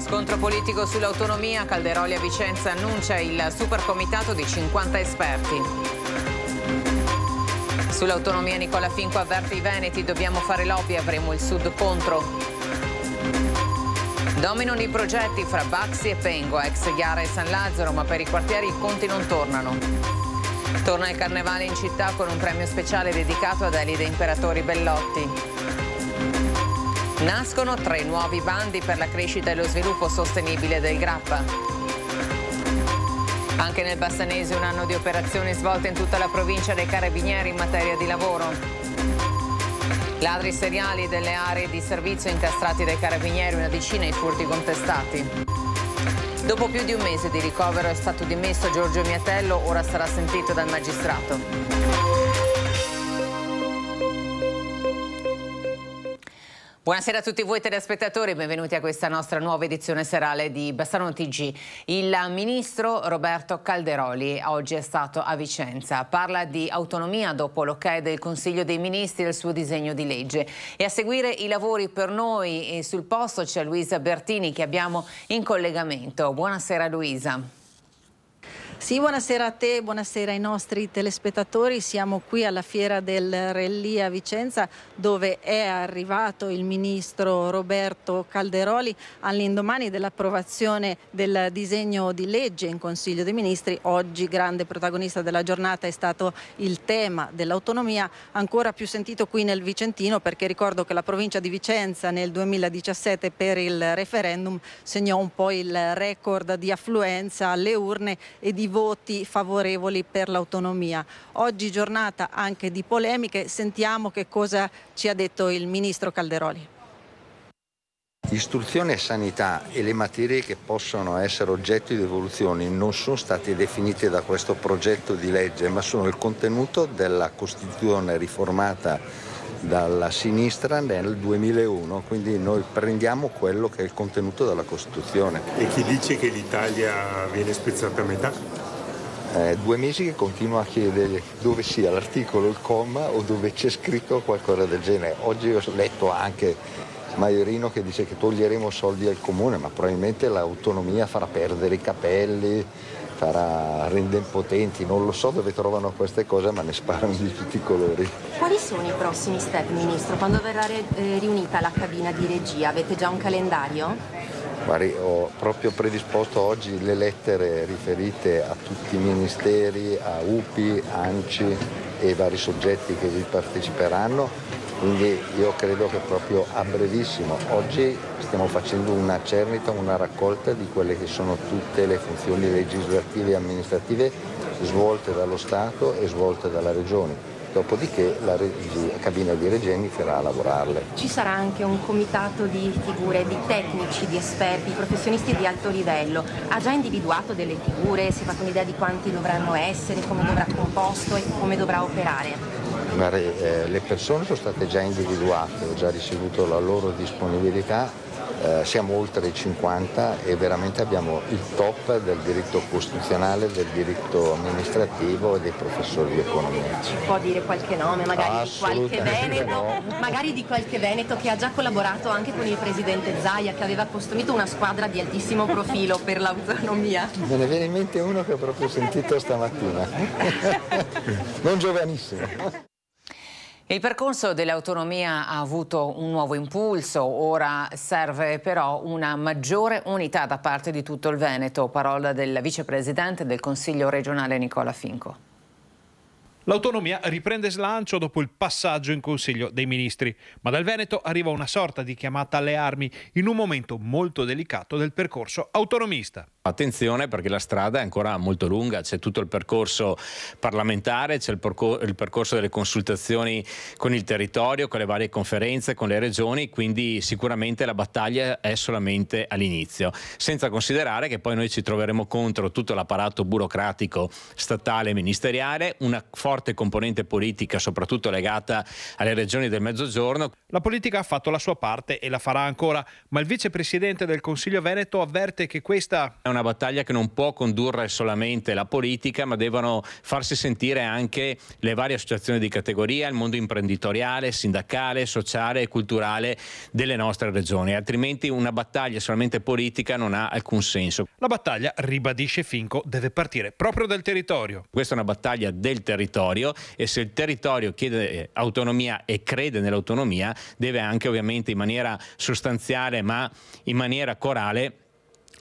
Scontro politico sull'autonomia, Calderoli a Vicenza annuncia il supercomitato di 50 esperti. Sull'autonomia Nicola Finco avverte i Veneti, dobbiamo fare lobby, avremo il Sud contro. Dominano i progetti fra Baxi e Pengo, ex Ghiara e San Lazzaro, ma per i quartieri i conti non tornano. Torna il carnevale in città con un premio speciale dedicato ad Elide Imperatori Bellotti. Nascono tre nuovi bandi per la crescita e lo sviluppo sostenibile del Grappa. Anche nel Bassanese un anno di operazioni svolte in tutta la provincia dei Carabinieri in materia di lavoro. Ladri seriali delle aree di servizio incastrati dai Carabinieri, una decina i furti contestati. Dopo più di un mese di ricovero è stato dimesso Giorgio Miatello, ora sarà sentito dal magistrato. Buonasera a tutti voi telespettatori, benvenuti a questa nostra nuova edizione serale di Bassano TG. Il ministro Roberto Calderoli oggi è stato a Vicenza, parla di autonomia dopo l'ok del Consiglio dei Ministri del suo disegno di legge e a seguire i lavori per noi eh, sul posto c'è Luisa Bertini che abbiamo in collegamento. Buonasera Luisa. Sì, buonasera a te, buonasera ai nostri telespettatori. Siamo qui alla fiera del Relli a Vicenza dove è arrivato il ministro Roberto Calderoli all'indomani dell'approvazione del disegno di legge in Consiglio dei Ministri. Oggi grande protagonista della giornata è stato il tema dell'autonomia, ancora più sentito qui nel Vicentino perché ricordo che la provincia di Vicenza nel 2017 per il referendum segnò un po' il record di affluenza alle urne e di voti favorevoli per l'autonomia. Oggi giornata anche di polemiche, sentiamo che cosa ci ha detto il ministro Calderoli. Istruzione e sanità e le materie che possono essere oggetto di evoluzioni non sono state definite da questo progetto di legge, ma sono il contenuto della Costituzione riformata dalla sinistra nel 2001, quindi noi prendiamo quello che è il contenuto della Costituzione. E chi dice che l'Italia viene spezzata a metà? eh, due mesi che continuo a chiedere dove sia l'articolo, il comma o dove c'è scritto qualcosa del genere. Oggi ho letto anche Maiorino che dice che toglieremo soldi al comune, ma probabilmente l'autonomia farà perdere i capelli, farà, rende impotenti, non lo so dove trovano queste cose, ma ne sparano di tutti i colori. Quali sono i prossimi step, Ministro? Quando verrà eh, riunita la cabina di regia? Avete già un calendario? Guardi, ho proprio predisposto oggi le lettere riferite a tutti i ministeri, a UPI, ANCI e i vari soggetti che vi parteciperanno, quindi io credo che proprio a brevissimo, oggi stiamo facendo una cernita, una raccolta di quelle che sono tutte le funzioni legislative e amministrative svolte dallo Stato e svolte dalla Regione dopodiché la, la cabina di Regenifer a lavorarle. Ci sarà anche un comitato di figure, di tecnici, di esperti, professionisti di alto livello. Ha già individuato delle figure, si è fatto un'idea di quanti dovranno essere, come dovrà composto e come dovrà operare? Ma, eh, le persone sono state già individuate, ho già ricevuto la loro disponibilità eh, siamo oltre i 50 e veramente abbiamo il top del diritto costituzionale, del diritto amministrativo e dei professori di economia. Ci può dire qualche nome, magari qualche Veneto, no. magari di qualche Veneto che ha già collaborato anche con il presidente Zaia che aveva costruito una squadra di altissimo profilo per l'autonomia. Me ne viene in mente uno che ho proprio sentito stamattina. non giovanissimo. Il percorso dell'autonomia ha avuto un nuovo impulso, ora serve però una maggiore unità da parte di tutto il Veneto, parola del vicepresidente del Consiglio regionale Nicola Finco. L'autonomia riprende slancio dopo il passaggio in Consiglio dei Ministri, ma dal Veneto arriva una sorta di chiamata alle armi in un momento molto delicato del percorso autonomista. Attenzione perché la strada è ancora molto lunga, c'è tutto il percorso parlamentare, c'è il, percor- il, percorso delle consultazioni con il territorio, con le varie conferenze, con le regioni, quindi sicuramente la battaglia è solamente all'inizio, senza considerare che poi noi ci troveremo contro tutto l'apparato burocratico statale e ministeriale, una forte componente politica soprattutto legata alle regioni del Mezzogiorno. La politica ha fatto la sua parte e la farà ancora, ma il vicepresidente del Consiglio Veneto avverte che questa è una una battaglia che non può condurre solamente la politica, ma devono farsi sentire anche le varie associazioni di categoria, il mondo imprenditoriale, sindacale, sociale e culturale delle nostre regioni, altrimenti una battaglia solamente politica non ha alcun senso. La battaglia, ribadisce Finco, deve partire proprio dal territorio. Questa è una battaglia del territorio e se il territorio chiede autonomia e crede nell'autonomia, deve anche ovviamente in maniera sostanziale ma in maniera corale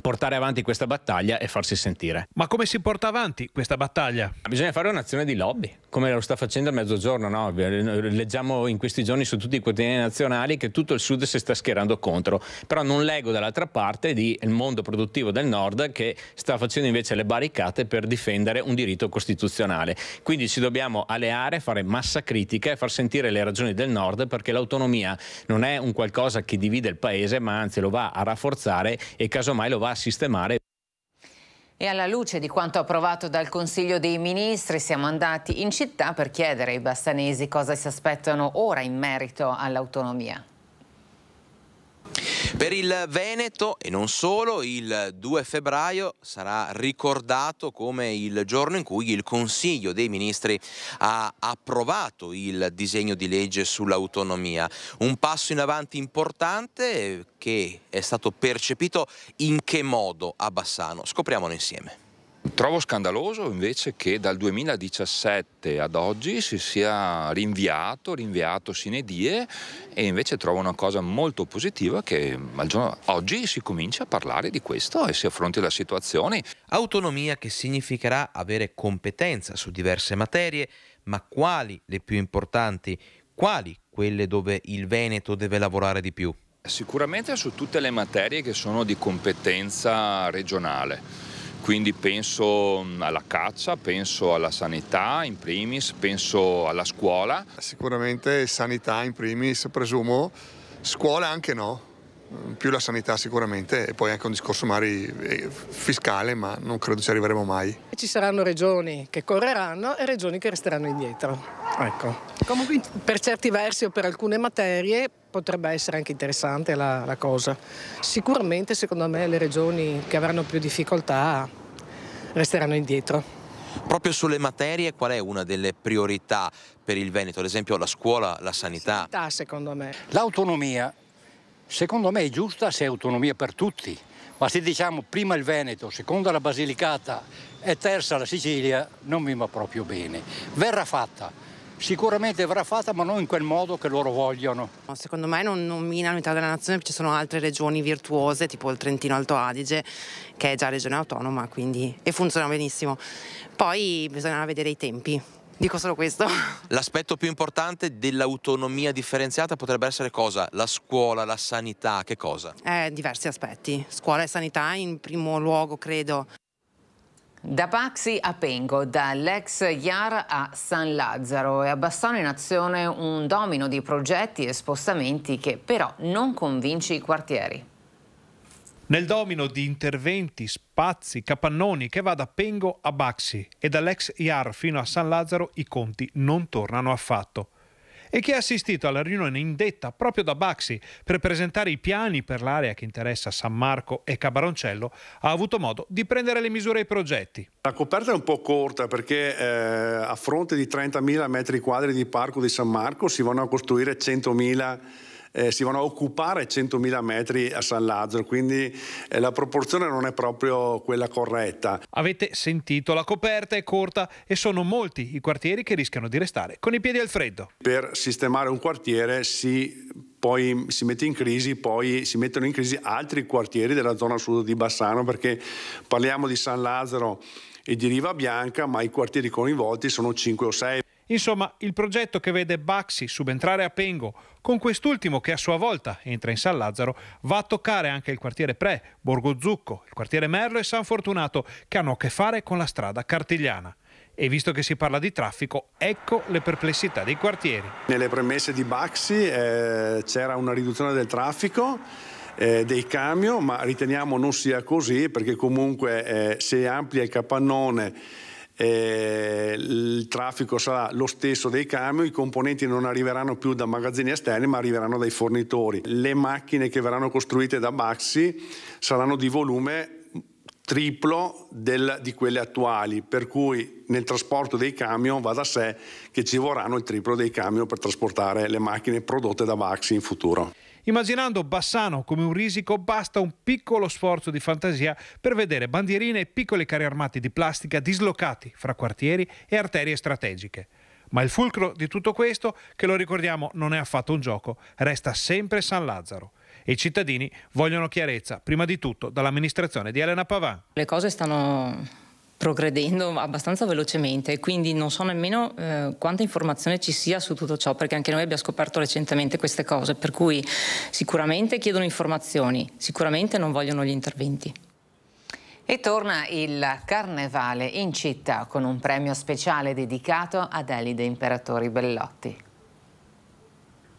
portare avanti questa battaglia e farsi sentire. Ma come si porta avanti questa battaglia? Bisogna fare un'azione di lobby, come lo sta facendo a mezzogiorno. No? Leggiamo in questi giorni su tutti i quotidiani nazionali che tutto il sud si sta schierando contro, però non leggo dall'altra parte di il mondo produttivo del nord che sta facendo invece le barricate per difendere un diritto costituzionale. Quindi ci dobbiamo alleare, fare massa critica e far sentire le ragioni del nord perché l'autonomia non è un qualcosa che divide il paese, ma anzi lo va a rafforzare e casomai lo va va a sistemare. E alla luce di quanto approvato dal Consiglio dei Ministri siamo andati in città per chiedere ai bassanesi cosa si aspettano ora in merito all'autonomia. Per il Veneto e non solo, il 2 febbraio sarà ricordato come il giorno in cui il Consiglio dei Ministri ha approvato il disegno di legge sull'autonomia. Un passo in avanti importante che è stato percepito in che modo a Bassano. Scopriamolo insieme. Trovo scandaloso invece che dal 2017 ad oggi si sia rinviato, rinviato sine die e invece trovo una cosa molto positiva che al giorno oggi si comincia a parlare di questo e si affronti la situazione. Autonomia che significherà avere competenza su diverse materie, ma quali le più importanti? Quali quelle dove il Veneto deve lavorare di più? Sicuramente su tutte le materie che sono di competenza regionale quindi penso mm, alla caccia, penso alla sanità in primis, penso alla scuola. Sicuramente sanità in primis, presumo, scuola anche no, più la sanità sicuramente e poi anche un discorso magari eh, fiscale, ma non credo ci arriveremo mai. Ci saranno regioni che correranno e regioni che resteranno indietro. Ecco. Comunque per certi versi o per alcune materie potrebbe essere anche interessante la, la cosa. Sicuramente secondo me le regioni che avranno più difficoltà resteranno indietro. Proprio sulle materie qual è una delle priorità per il Veneto? Ad esempio la scuola, la sanità? La sanità secondo me. L'autonomia, secondo me è giusta se è autonomia per tutti, ma se diciamo prima il Veneto, seconda la Basilicata e terza la Sicilia, non mi va proprio bene. Verrà fatta sicuramente verrà fatta ma non in quel modo che loro vogliono. Secondo me non, non mina l'unità della nazione, perché ci sono altre regioni virtuose tipo il Trentino Alto Adige che è già regione autonoma quindi, e funziona benissimo. Poi bisognerà vedere i tempi. Dico solo questo. L'aspetto più importante dell'autonomia differenziata potrebbe essere cosa? La scuola, la sanità, che cosa? Eh, diversi aspetti. Scuola e sanità in primo luogo, credo. Da Paxi a Pengo, dall'ex Iar a San Lazzaro e a Bassano in azione un domino di progetti e spostamenti che però non convince i quartieri. Nel domino di interventi, spazi, capannoni che va da Pengo a Baxi e dall'ex Iar fino a San Lazzaro i conti non tornano affatto e che ha assistito alla riunione indetta proprio da Baxi per presentare i piani per l'area che interessa San Marco e Cabaroncello, ha avuto modo di prendere le misure ai progetti. La coperta è un po' corta perché eh, a fronte di 30.000 metri quadri di parco di San Marco si vanno a costruire 100.000 metri eh, si vanno a occupare 100.000 metri a San Lazzaro, quindi eh, la proporzione non è proprio quella corretta. Avete sentito, la coperta è corta e sono molti i quartieri che rischiano di restare con i piedi al freddo. Per sistemare un quartiere si poi si mette in crisi, poi si mettono in crisi altri quartieri della zona sud di Bassano, perché parliamo di San Lazzaro e di Riva Bianca, ma i quartieri coinvolti sono 5 o 6. Insomma, il progetto che vede Baxi subentrare a Pengo, con quest'ultimo che a sua volta entra in San Lazzaro, va a toccare anche il quartiere Pre, Borgo Zucco, il quartiere Merlo e San Fortunato, che hanno a che fare con la strada Cartigliana. E visto che si parla di traffico, ecco le perplessità dei quartieri. Nelle premesse di Baxi eh, c'era una riduzione del traffico eh, dei camion, ma riteniamo non sia così perché comunque eh, se amplia il capannone eh, il traffico sarà lo stesso dei camion, i componenti non arriveranno più da magazzini esterni ma arriveranno dai fornitori. Le macchine che verranno costruite da Baxi saranno di volume triplo del, di quelle attuali, per cui nel trasporto dei camion va da sé che ci vorranno il triplo dei camion per trasportare le macchine prodotte da Baxi in futuro. Immaginando Bassano come un risico, basta un piccolo sforzo di fantasia per vedere bandierine e piccoli carri armati di plastica dislocati fra quartieri e arterie strategiche. Ma il fulcro di tutto questo, che lo ricordiamo non è affatto un gioco, resta sempre San Lazzaro e i cittadini vogliono chiarezza, prima di tutto dall'amministrazione di Elena Pavan. Le cose stanno progredendo abbastanza velocemente, quindi non so nemmeno eh, quanta informazione ci sia su tutto ciò, perché anche noi abbiamo scoperto recentemente queste cose, per cui sicuramente chiedono informazioni, sicuramente non vogliono gli interventi. E torna il Carnevale in città con un premio speciale dedicato ad Elide Imperatori Bellotti.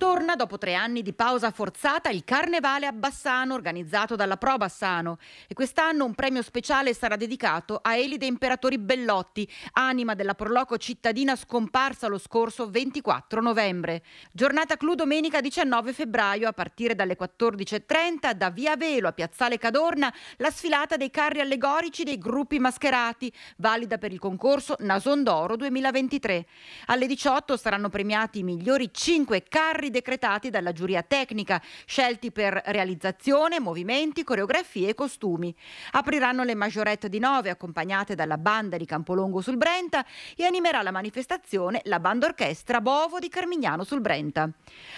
Torna dopo tre anni di pausa forzata il Carnevale a Bassano organizzato dalla Pro Bassano e quest'anno un premio speciale sarà dedicato a Elide Imperatori Bellotti, anima della Proloco cittadina scomparsa lo scorso 24 novembre. Giornata clou domenica 19 febbraio a partire dalle 14.30 da Via Velo a Piazzale Cadorna la sfilata dei carri allegorici dei gruppi mascherati, valida per il concorso Nason d'Oro 2023. Alle 18 saranno premiati i migliori 5 carri decretati dalla giuria tecnica, scelti per realizzazione, movimenti, coreografie e costumi. Apriranno le majorette di nove accompagnate dalla banda di Campolongo sul Brenta e animerà la manifestazione la banda orchestra Bovo di Carmignano sul Brenta.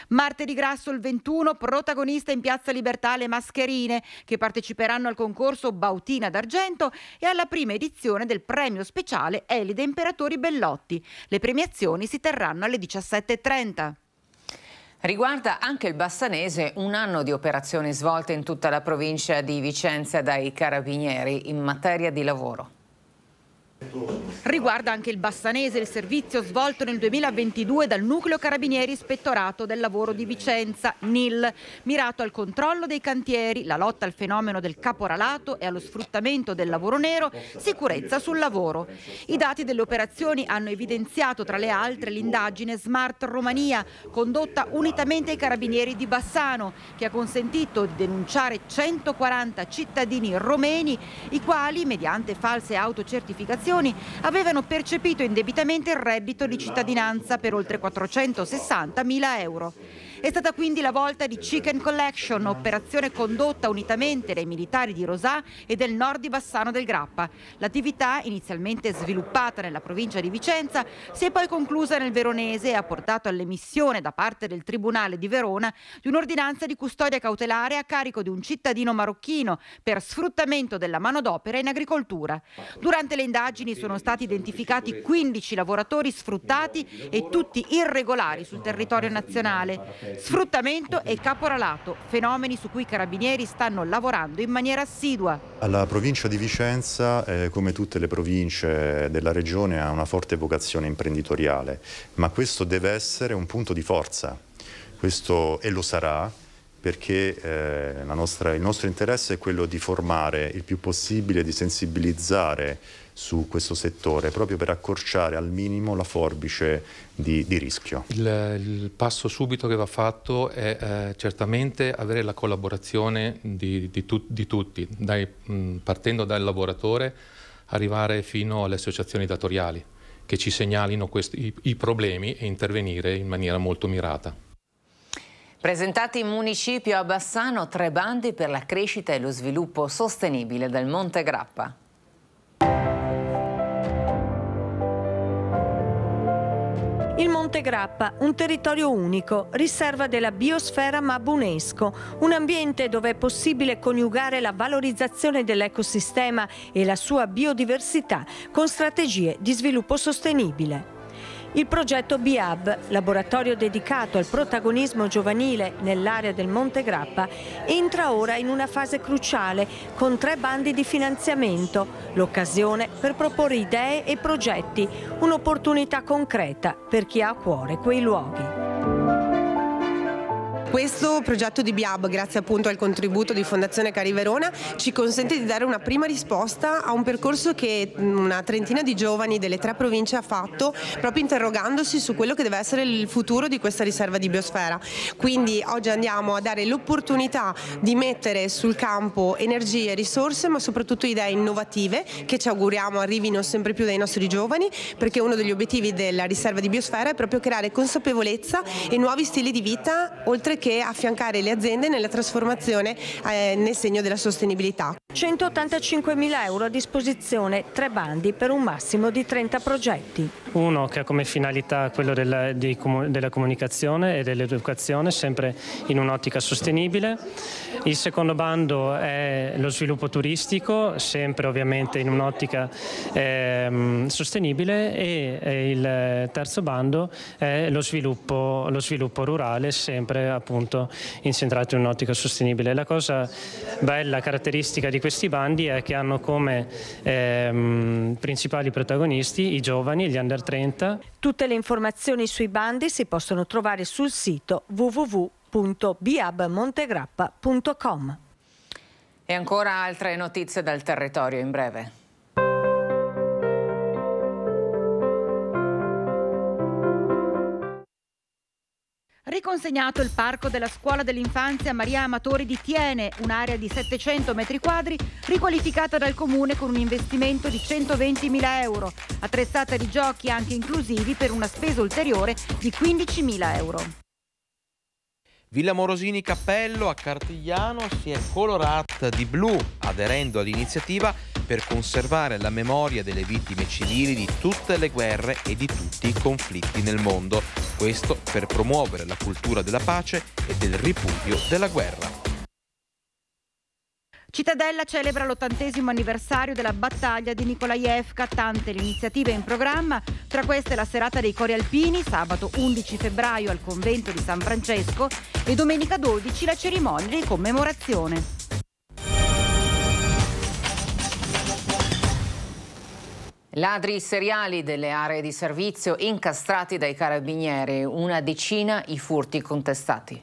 Martedì grasso il 21 protagonista in Piazza Libertà le mascherine che parteciperanno al concorso Bautina d'Argento e alla prima edizione del premio speciale Elide Imperatori Bellotti. Le premiazioni si terranno alle 17.30. Riguarda anche il Bassanese un anno di operazioni svolte in tutta la provincia di Vicenza dai carabinieri in materia di lavoro. Riguarda anche il bassanese il servizio svolto nel 2022 dal Nucleo Carabinieri Ispettorato del Lavoro di Vicenza, NIL, mirato al controllo dei cantieri, la lotta al fenomeno del caporalato e allo sfruttamento del lavoro nero, sicurezza sul lavoro. I dati delle operazioni hanno evidenziato tra le altre l'indagine Smart Romania, condotta unitamente ai carabinieri di Bassano, che ha consentito di denunciare 140 cittadini romeni, i quali, mediante false autocertificazioni, abitazioni avevano percepito indebitamente il reddito di cittadinanza per oltre 460 mila euro. È stata quindi la volta di Chicken Collection, operazione condotta unitamente dai militari di Rosà e del nord di Bassano del Grappa. L'attività, inizialmente sviluppata nella provincia di Vicenza, si è poi conclusa nel Veronese e ha portato all'emissione da parte del Tribunale di Verona di un'ordinanza di custodia cautelare a carico di un cittadino marocchino per sfruttamento della manodopera in agricoltura. Durante le indagini sono stati identificati 15 lavoratori sfruttati e tutti irregolari sul territorio nazionale sfruttamento e caporalato, fenomeni su cui i carabinieri stanno lavorando in maniera assidua. La provincia di Vicenza, eh, come tutte le province della regione, ha una forte vocazione imprenditoriale, ma questo deve essere un punto di forza. Questo, e lo sarà, perché eh, nostra, il nostro interesse è quello di formare il più possibile, di sensibilizzare su questo settore, proprio per accorciare al minimo la forbice di, di rischio. Il, il, passo subito che va fatto è eh, certamente avere la collaborazione di, di, tu, di tutti, dai, mh, mm, partendo dal lavoratore arrivare fino alle associazioni datoriali che ci segnalino questi, i, i problemi e intervenire in maniera molto mirata. Presentati in municipio a Bassano tre bandi per la crescita e lo sviluppo sostenibile del Monte Grappa. Monte Grappa, un territorio unico, riserva della biosfera mabunesco, un ambiente dove è possibile coniugare la valorizzazione dell'ecosistema e la sua biodiversità con strategie di sviluppo sostenibile. Il progetto BIAB, laboratorio dedicato al protagonismo giovanile nell'area del Monte Grappa, entra ora in una fase cruciale con tre bandi di finanziamento, l'occasione per proporre idee e progetti, un'opportunità concreta per chi ha a cuore quei luoghi. Questo progetto di Biab, grazie appunto al contributo di Fondazione Cari Verona, ci consente di dare una prima risposta a un percorso che mm, una trentina di giovani delle tre province ha fatto proprio interrogandosi su quello che deve essere il futuro di questa riserva di biosfera. Quindi oggi andiamo a dare l'opportunità di mettere sul campo energie, risorse ma soprattutto idee innovative che ci auguriamo arrivino sempre più dai nostri giovani perché uno degli obiettivi della riserva di biosfera è proprio creare consapevolezza e nuovi stili di vita oltre che che affiancare le aziende nella trasformazione eh, nel segno della sostenibilità. 185.000 euro a disposizione, tre bandi per un massimo di 30 progetti. Uno che ha come finalità quello della, di, della comunicazione e dell'educazione, sempre in un'ottica sostenibile. Il secondo bando è lo sviluppo turistico, sempre ovviamente in un'ottica eh, sostenibile e il terzo bando è lo sviluppo, lo sviluppo rurale, sempre appunto appunto incentrati in un'ottica sostenibile. La cosa bella, caratteristica di questi bandi è che hanno come ehm, principali protagonisti i giovani, gli under 30. Tutte le informazioni sui bandi si possono trovare sul sito www.biabmontegrappa.com. E ancora altre notizie dal territorio in breve. Riconsegnato il parco della scuola dell'infanzia Maria Amatori di Tiene, un'area di 700 metri quadri, riqualificata dal comune con un investimento di 120.000 euro, attrezzata di giochi anche inclusivi per una spesa ulteriore di 15.000 euro. Villa Morosini Cappello a Cartigliano si è colorata di blu aderendo all'iniziativa per conservare la memoria delle vittime civili di tutte le guerre e di tutti i conflitti nel mondo. Questo per promuovere la cultura della pace e del ripudio della guerra. Cittadella celebra l'ottantesimo anniversario della battaglia di Nikolaevka, tante le iniziative in programma, tra queste la serata dei cori alpini, sabato 11 febbraio al convento di San Francesco e domenica 12 la cerimonia di commemorazione. Ladri seriali delle aree di servizio incastrati dai carabinieri, una decina i furti contestati.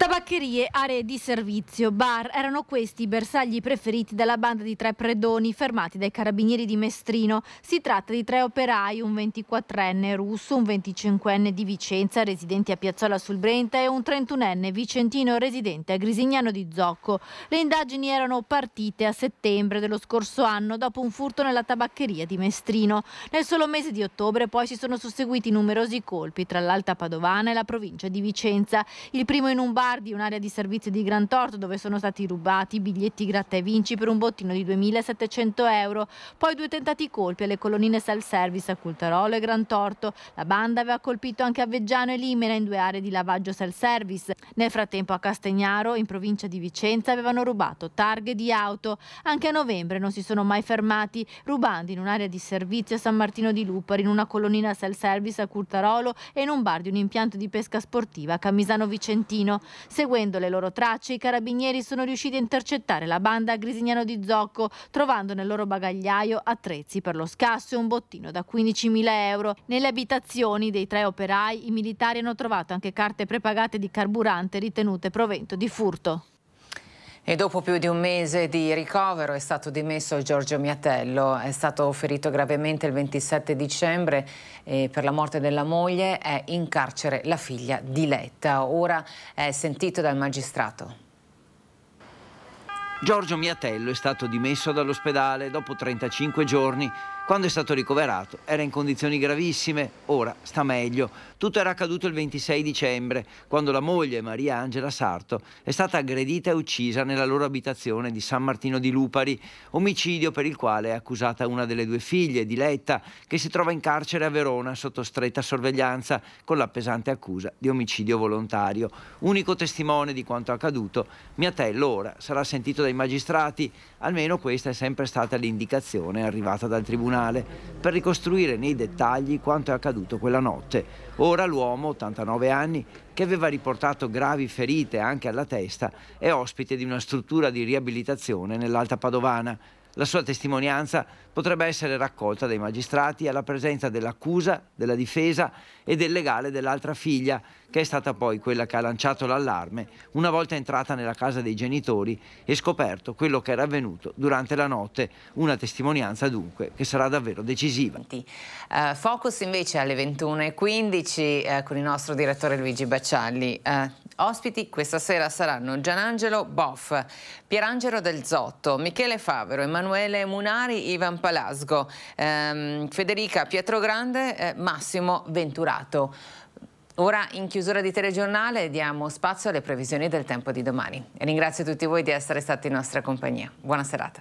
Tabaccherie, aree di servizio, bar erano questi i bersagli preferiti dalla banda di tre predoni fermati dai carabinieri di Mestrino. Si tratta di tre operai, un 24enne russo, un 25enne di Vicenza residente a Piazzola sul Brenta e un 31enne vicentino residente a Grisignano di Zocco. Le indagini erano partite a settembre dello scorso anno dopo un furto nella tabaccheria di Mestrino. Nel solo mese di ottobre poi si sono susseguiti numerosi colpi tra l'Alta Padovana e la provincia di Vicenza. Il primo in un bar Lombardi, un'area di servizio di Gran Torto dove sono stati rubati biglietti gratta e vinci per un bottino di 2.700 euro, poi due tentati colpi alle colonnine self-service a Cultarolo e Gran Torto. La banda aveva colpito anche a Veggiano e Limena in due aree di lavaggio self-service. Nel frattempo a Castegnaro, in provincia di Vicenza, avevano rubato targhe di auto. Anche a novembre non si sono mai fermati, rubando in un'area di servizio a San Martino di Lupari, in una colonnina self-service a Curtarolo e in un bar di un impianto di pesca sportiva a Camisano Vicentino. Seguendo le loro tracce, i carabinieri sono riusciti a intercettare la banda a Grisignano di Zocco, trovando nel loro bagagliaio attrezzi per lo scasso e un bottino da 15.000 euro. Nelle abitazioni dei tre operai, i militari hanno trovato anche carte prepagate di carburante ritenute provento di furto. E dopo più di un mese di ricovero è stato dimesso Giorgio Miatello, è stato ferito gravemente il 27 dicembre e per la morte della moglie, è in carcere la figlia Diletta, ora è sentito dal magistrato. Giorgio Miatello è stato dimesso dall'ospedale dopo 35 giorni quando è stato ricoverato era in condizioni gravissime, ora sta meglio. Tutto era accaduto il 26 dicembre, quando la moglie Maria Angela Sarto è stata aggredita e uccisa nella loro abitazione di San Martino di Lupari, omicidio per il quale è accusata una delle due figlie, Diletta, che si trova in carcere a Verona sotto stretta sorveglianza con la pesante accusa di omicidio volontario. Unico testimone di quanto accaduto, Miatello ora sarà sentito dai magistrati Almeno questa è sempre stata l'indicazione arrivata dal Tribunale per ricostruire nei dettagli quanto è accaduto quella notte. Ora l'uomo, 89 anni, che aveva riportato gravi ferite anche alla testa, è ospite di una struttura di riabilitazione nell'Alta Padovana. La sua testimonianza potrebbe essere raccolta dai magistrati alla presenza dell'accusa, della difesa e del legale dell'altra figlia, che è stata poi quella che ha lanciato l'allarme una volta entrata nella casa dei genitori e scoperto quello che era avvenuto durante la notte. Una testimonianza dunque che sarà davvero decisiva. Uh, focus invece alle 21.15 uh, eh, con il nostro direttore Luigi Baccialli. Uh, ospiti questa sera saranno Gianangelo Boff, Pierangelo Del Zotto, Michele Favero, Emanuele Munari, Ivan Palasgo, ehm, Federica Pietrogrande, eh, Massimo Venturato. Ora in chiusura di telegiornale diamo spazio alle previsioni del tempo di domani. ringrazio tutti voi di essere stati in nostra compagnia. Buona serata.